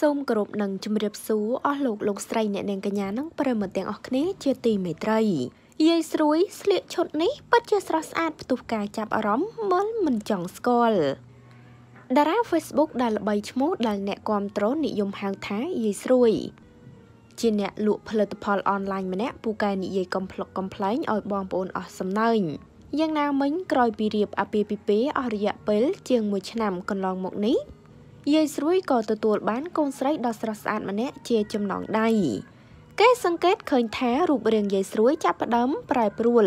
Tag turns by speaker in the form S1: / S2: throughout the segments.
S1: សូមគោរពនិងជម្រាបសួរអស់លោកលោកស្រីអ្នកនាងកញ្ញានិងប្រិមត្តទាំងអស់គ្នាជាទីមេត្រីយាយស្រួយស្លៀកឈុតនេះពិតជាស្រស់ស្អាតផ្ទុះការចាប់អារម្មណ៍មើលមិនចង់ស្គាល់តារា Facebook ដែលល្បីឈ្មោះដែលអ្នកគាំទ្រនិយមហៅថាយាយស្រួយជាអ្នកលក់ផលិតផលអនឡាញម្នាក់ពូកែនិយាយកំផ្លុកកំផ្លែងឲ្យបងប្អូនអស់សំណើញយ៉ាងណាមិញក្រោយពីរៀបអាពាហ៍ពិពាហ៍អស់រយៈពេលជាង1ឆ្នាំកន្លងមកនេះយាយស្រួយក៏ទទួលបានកូនស្រីដ៏ស្រស់ស្អាតម្នាក់ជាចំណងដៃគេសង្កេតឃើញថារូបរាងយាយស្រួយចាប់ផ្ដើមប្រែប្រួល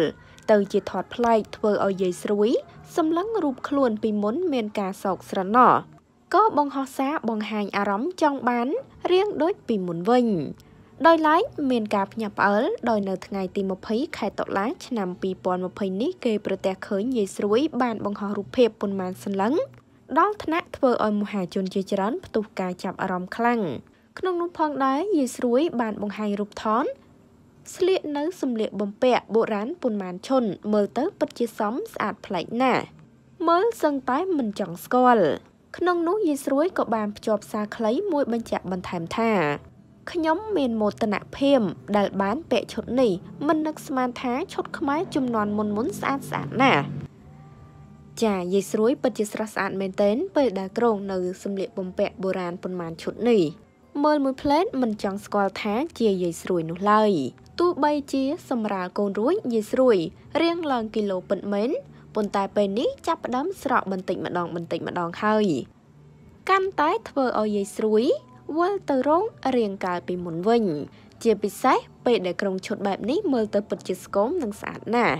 S1: ទៅជាថតប្លែកធ្វើឲ្យយាយស្រួយសម្លឹងរូបខ្លួនពីមុនមានការសោកស្រណោះក៏បង្ហោះសារបង្ហាញអារម្មណ៍ចង់បានរៀងដូចពីមុនវិញដោយឡែកមានការភ្ញាក់ផ្អើលដោយនៅថ្ងៃទី20ខែតុលាឆ្នាំ2020នេះគេប្រទះឃើញយាយស្រួយបានបង្ហោះរូបភាពប៉ុន្មានសន្លឹងដល់ថ្នាក់ធ្វើឲ្យមហាជនជាច្រើនផ្ទុះការចាប់អារម្មណ៍ខ្លាំងក្នុងនោះផងដែរយាយស្រួយបានបង្ហាញរូបថនស្លៀកនៅសម្លៀកបំពាក់បុរាណប៉ុន្មានឈុនមើលទៅពិតជាសមស្អាតប្លែកណាស់មើលសឹងតែមិនចង់ស្គាល់ក្នុងនោះយាយស្រួយក៏បានភ្ជាប់សារខ្លីមួយបញ្ជាក់បន្ថែមថាខ្ញុំមានមោទនភាពដែលបានពាក់ឈុតនេះមិននឹកស្មានថាឈុតខ្មែរចំនួនមុនមុនស្អាតស្អាតណាស់ចាយាយស្រួយពិតជាស្រស់ស្អាតមែនទែនពេលដែលក្រងនៅ សម្លៀកបំពាក់បុរាណប៉ុន្មានឈុតនេះមើលមួយផ្លែតមិនចង់ស្គាល់ថាជាយាយស្រួយនោះឡើយទោះបីជាសម្រាលកូនរួយយាយស្រួយរៀងឡើងគីឡូពិតមែនប៉ុន្តែពេលនេះចាប់ផ្ដើមស្រកបន្តិចម្ដងបន្តិចម្ដងហើយកាន់តែធ្វើឲ្យយាយស្រួយវិលទៅរងរៀងកាលពីមុនវិញ ជាពិសេសពេលដែលក្រុងឈុតបែបនេះមើលទៅពិតជាស្គមនិងស្អាតណាស់